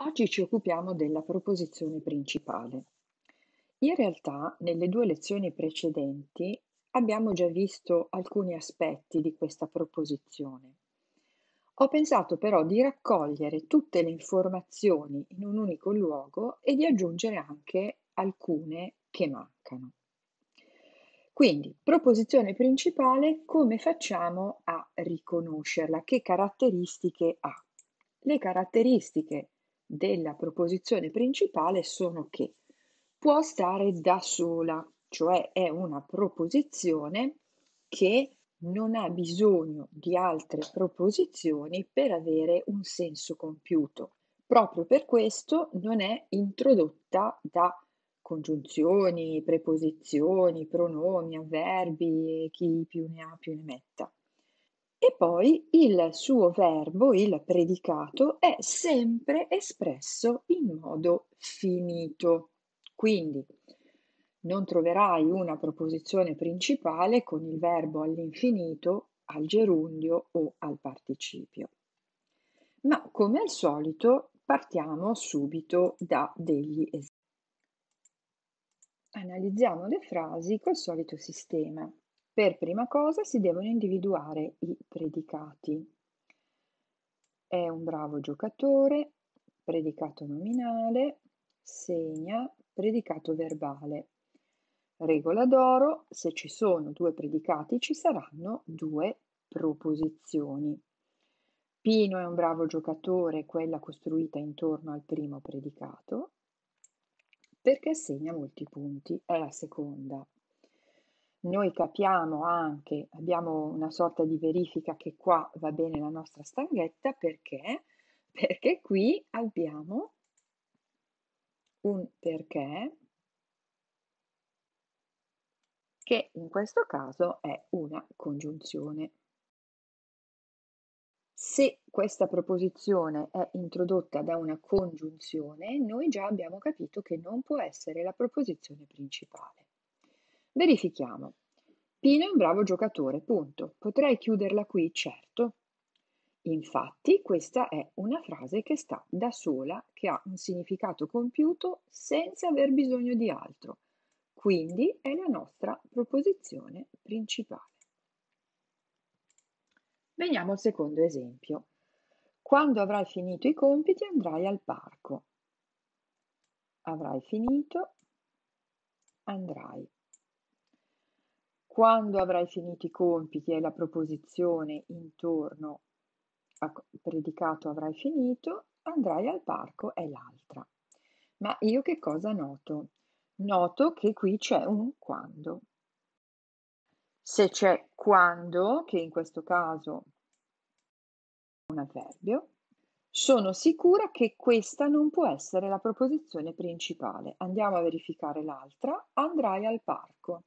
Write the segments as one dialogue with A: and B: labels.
A: Oggi ci occupiamo della proposizione principale. In realtà, nelle due lezioni precedenti abbiamo già visto alcuni aspetti di questa proposizione. Ho pensato però di raccogliere tutte le informazioni in un unico luogo e di aggiungere anche alcune che mancano. Quindi, proposizione principale, come facciamo a riconoscerla? Che caratteristiche ha? Le caratteristiche della proposizione principale sono che può stare da sola, cioè è una proposizione che non ha bisogno di altre proposizioni per avere un senso compiuto. Proprio per questo non è introdotta da congiunzioni, preposizioni, pronomi, avverbi e chi più ne ha più ne metta. E poi il suo verbo, il predicato, è sempre espresso in modo finito. Quindi non troverai una proposizione principale con il verbo all'infinito, al gerundio o al participio. Ma come al solito partiamo subito da degli esempi. Analizziamo le frasi col solito sistema. Per prima cosa si devono individuare i predicati. È un bravo giocatore, predicato nominale, segna, predicato verbale. Regola d'oro, se ci sono due predicati ci saranno due proposizioni. Pino è un bravo giocatore, quella costruita intorno al primo predicato, perché segna molti punti, è la seconda noi capiamo anche, abbiamo una sorta di verifica che qua va bene la nostra stanghetta perché, perché qui abbiamo un perché che in questo caso è una congiunzione. Se questa proposizione è introdotta da una congiunzione, noi già abbiamo capito che non può essere la proposizione principale. Verifichiamo. Pino è un bravo giocatore, punto. Potrei chiuderla qui, certo. Infatti, questa è una frase che sta da sola, che ha un significato compiuto senza aver bisogno di altro. Quindi è la nostra proposizione principale. Veniamo al secondo esempio. Quando avrai finito i compiti andrai al parco. Avrai finito, andrai quando avrai finito i compiti e la proposizione intorno a predicato avrai finito, andrai al parco è l'altra. Ma io che cosa noto? Noto che qui c'è un quando. Se c'è quando, che in questo caso è un avverbio, sono sicura che questa non può essere la proposizione principale. Andiamo a verificare l'altra. Andrai al parco.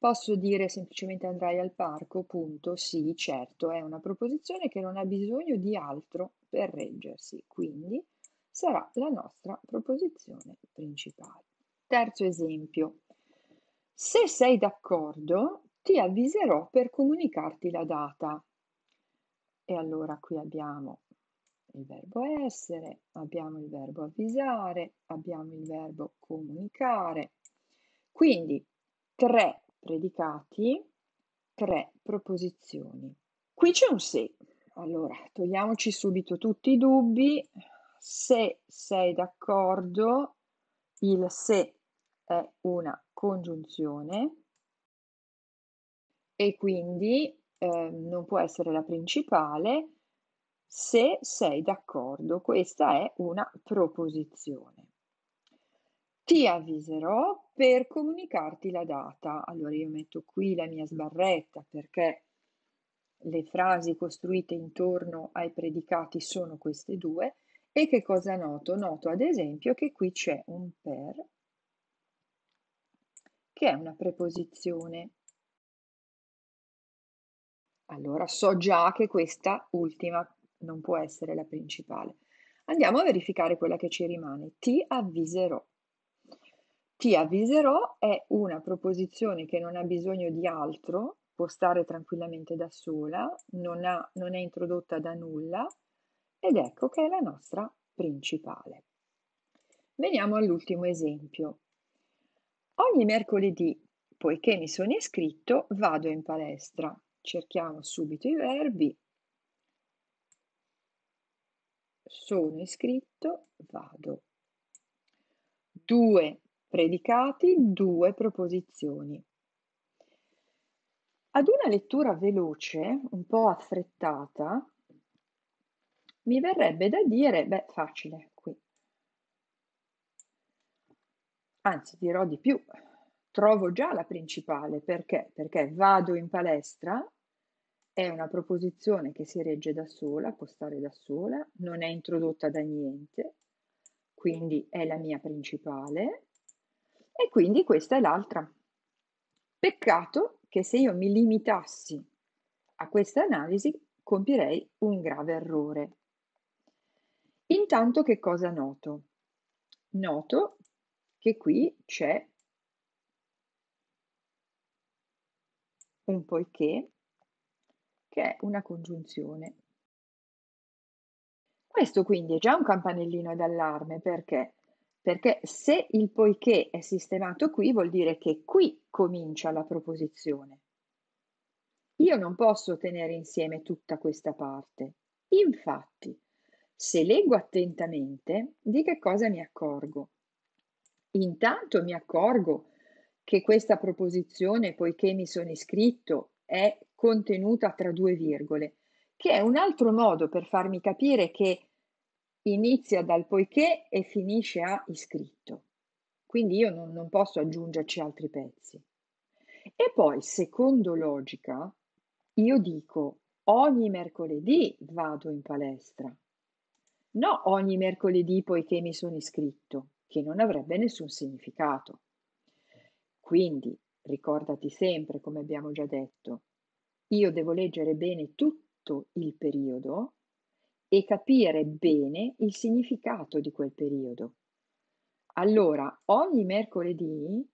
A: Posso dire semplicemente andrai al parco, punto. Sì, certo, è una proposizione che non ha bisogno di altro per reggersi, quindi sarà la nostra proposizione principale. Terzo esempio. Se sei d'accordo, ti avviserò per comunicarti la data. E allora qui abbiamo il verbo essere, abbiamo il verbo avvisare, abbiamo il verbo comunicare. Quindi tre predicati, tre proposizioni. Qui c'è un se. Allora, togliamoci subito tutti i dubbi. Se sei d'accordo, il se è una congiunzione e quindi eh, non può essere la principale se sei d'accordo. Questa è una proposizione ti avviserò per comunicarti la data. Allora io metto qui la mia sbarretta perché le frasi costruite intorno ai predicati sono queste due. E che cosa noto? Noto ad esempio che qui c'è un per che è una preposizione. Allora so già che questa ultima non può essere la principale. Andiamo a verificare quella che ci rimane. Ti avviserò. Ti avviserò è una proposizione che non ha bisogno di altro, può stare tranquillamente da sola, non, ha, non è introdotta da nulla ed ecco che è la nostra principale. Veniamo all'ultimo esempio. Ogni mercoledì, poiché mi sono iscritto, vado in palestra. Cerchiamo subito i verbi. Sono iscritto, vado. 2 predicati, due proposizioni. Ad una lettura veloce, un po' affrettata, mi verrebbe da dire, beh, facile qui. Anzi, dirò di più, trovo già la principale, perché? Perché vado in palestra è una proposizione che si regge da sola, può stare da sola, non è introdotta da niente, quindi è la mia principale. E quindi questa è l'altra. Peccato che se io mi limitassi a questa analisi compierei un grave errore. Intanto che cosa noto? Noto che qui c'è un poiché che è una congiunzione. Questo quindi è già un campanellino d'allarme perché perché se il poiché è sistemato qui vuol dire che qui comincia la proposizione. Io non posso tenere insieme tutta questa parte. Infatti, se leggo attentamente, di che cosa mi accorgo? Intanto mi accorgo che questa proposizione, poiché mi sono iscritto, è contenuta tra due virgole, che è un altro modo per farmi capire che inizia dal poiché e finisce a iscritto. Quindi io non, non posso aggiungerci altri pezzi. E poi, secondo logica, io dico ogni mercoledì vado in palestra. No ogni mercoledì poiché mi sono iscritto, che non avrebbe nessun significato. Quindi ricordati sempre, come abbiamo già detto, io devo leggere bene tutto il periodo e capire bene il significato di quel periodo. Allora, ogni mercoledì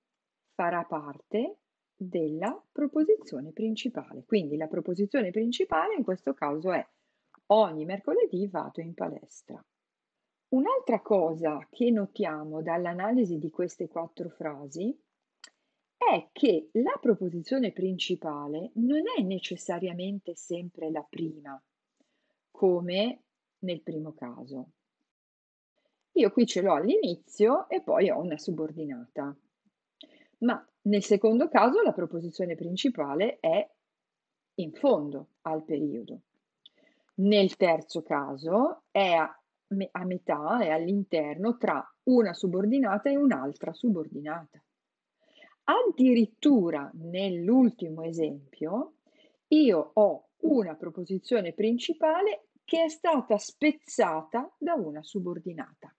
A: farà parte della proposizione principale. Quindi la proposizione principale in questo caso è ogni mercoledì vado in palestra. Un'altra cosa che notiamo dall'analisi di queste quattro frasi è che la proposizione principale non è necessariamente sempre la prima, come nel primo caso. Io qui ce l'ho all'inizio e poi ho una subordinata. Ma nel secondo caso la proposizione principale è in fondo al periodo. Nel terzo caso è a, a metà, è all'interno tra una subordinata e un'altra subordinata. Addirittura nell'ultimo esempio io ho una proposizione principale che è stata spezzata da una subordinata.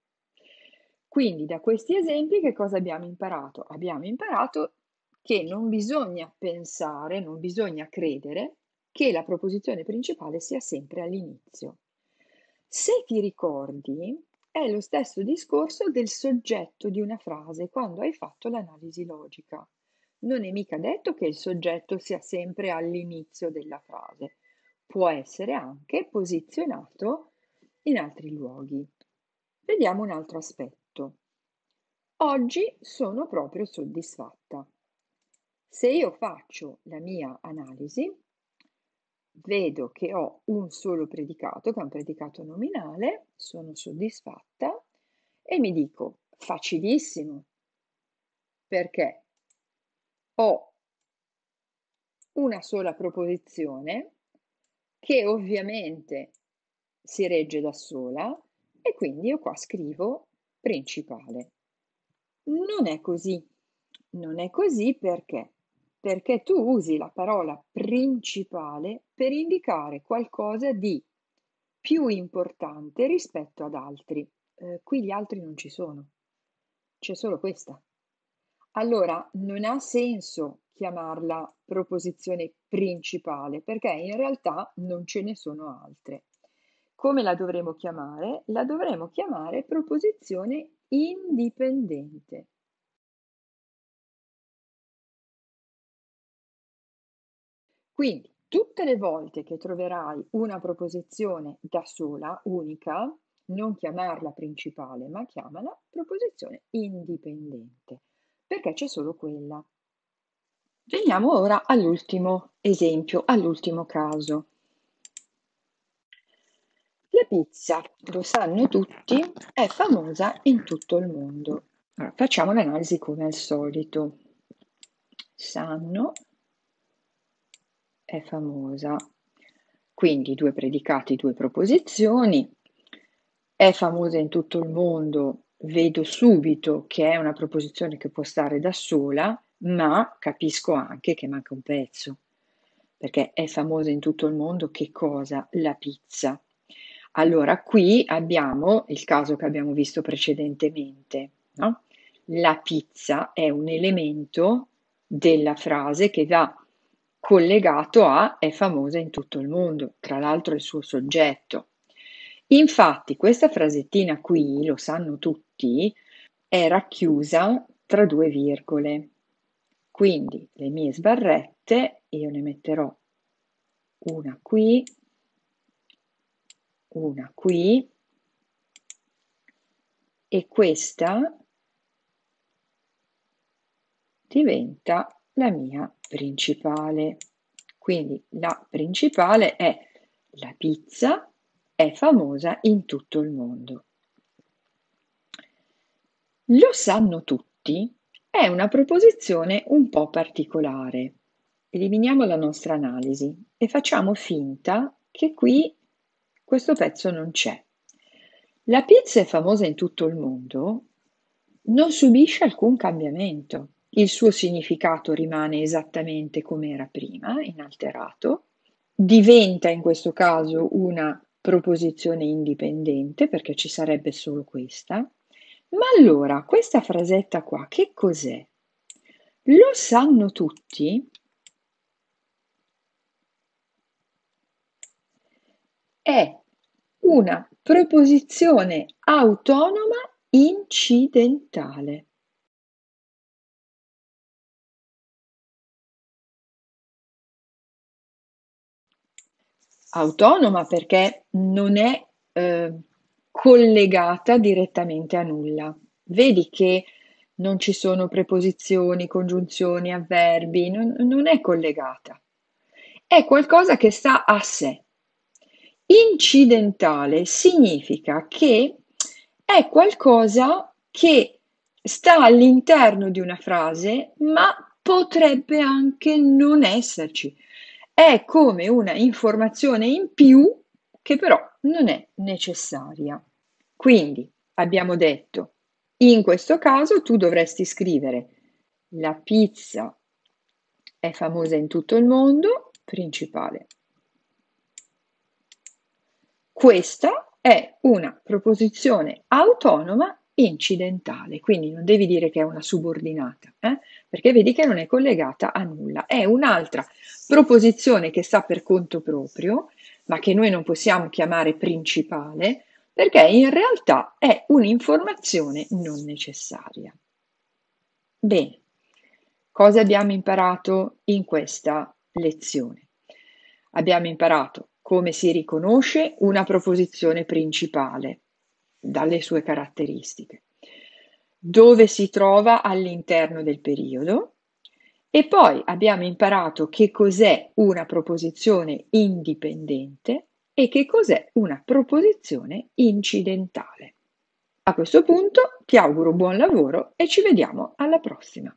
A: Quindi da questi esempi che cosa abbiamo imparato? Abbiamo imparato che non bisogna pensare, non bisogna credere che la proposizione principale sia sempre all'inizio. Se ti ricordi, è lo stesso discorso del soggetto di una frase quando hai fatto l'analisi logica. Non è mica detto che il soggetto sia sempre all'inizio della frase può essere anche posizionato in altri luoghi. Vediamo un altro aspetto. Oggi sono proprio soddisfatta. Se io faccio la mia analisi, vedo che ho un solo predicato, che è un predicato nominale, sono soddisfatta e mi dico facilissimo, perché ho una sola proposizione che ovviamente si regge da sola e quindi io qua scrivo principale. Non è così, non è così perché? Perché tu usi la parola principale per indicare qualcosa di più importante rispetto ad altri. Eh, qui gli altri non ci sono, c'è solo questa. Allora, non ha senso chiamarla proposizione principale perché in realtà non ce ne sono altre. Come la dovremo chiamare? La dovremo chiamare proposizione indipendente. Quindi tutte le volte che troverai una proposizione da sola, unica, non chiamarla principale, ma chiamala proposizione indipendente perché c'è solo quella. Veniamo ora all'ultimo esempio, all'ultimo caso. La pizza, lo sanno tutti, è famosa in tutto il mondo. Allora, facciamo l'analisi come al solito. Sanno è famosa. Quindi due predicati, due proposizioni. È famosa in tutto il mondo vedo subito che è una proposizione che può stare da sola, ma capisco anche che manca un pezzo, perché è famosa in tutto il mondo che cosa? La pizza. Allora, qui abbiamo il caso che abbiamo visto precedentemente. No? La pizza è un elemento della frase che va collegato a è famosa in tutto il mondo, tra l'altro il suo soggetto. Infatti questa frasettina qui, lo sanno tutti, è racchiusa tra due virgole. Quindi le mie sbarrette, io ne metterò una qui, una qui e questa diventa la mia principale. Quindi la principale è la pizza è famosa in tutto il mondo. Lo sanno tutti è una proposizione un po' particolare. Eliminiamo la nostra analisi e facciamo finta che qui questo pezzo non c'è. La pizza è famosa in tutto il mondo, non subisce alcun cambiamento. Il suo significato rimane esattamente come era prima, inalterato. Diventa in questo caso una proposizione indipendente perché ci sarebbe solo questa. Ma allora, questa frasetta qua, che cos'è? Lo sanno tutti? È una proposizione autonoma incidentale. autonoma perché non è eh, collegata direttamente a nulla. Vedi che non ci sono preposizioni, congiunzioni, avverbi, non, non è collegata. È qualcosa che sta a sé. Incidentale significa che è qualcosa che sta all'interno di una frase, ma potrebbe anche non esserci è come una informazione in più che però non è necessaria. Quindi abbiamo detto, in questo caso tu dovresti scrivere la pizza è famosa in tutto il mondo, principale. Questa è una proposizione autonoma incidentale, quindi non devi dire che è una subordinata, eh? perché vedi che non è collegata a nulla. È un'altra proposizione che sta per conto proprio, ma che noi non possiamo chiamare principale, perché in realtà è un'informazione non necessaria. Bene, cosa abbiamo imparato in questa lezione? Abbiamo imparato come si riconosce una proposizione principale, dalle sue caratteristiche, dove si trova all'interno del periodo e poi abbiamo imparato che cos'è una proposizione indipendente e che cos'è una proposizione incidentale. A questo punto ti auguro buon lavoro e ci vediamo alla prossima.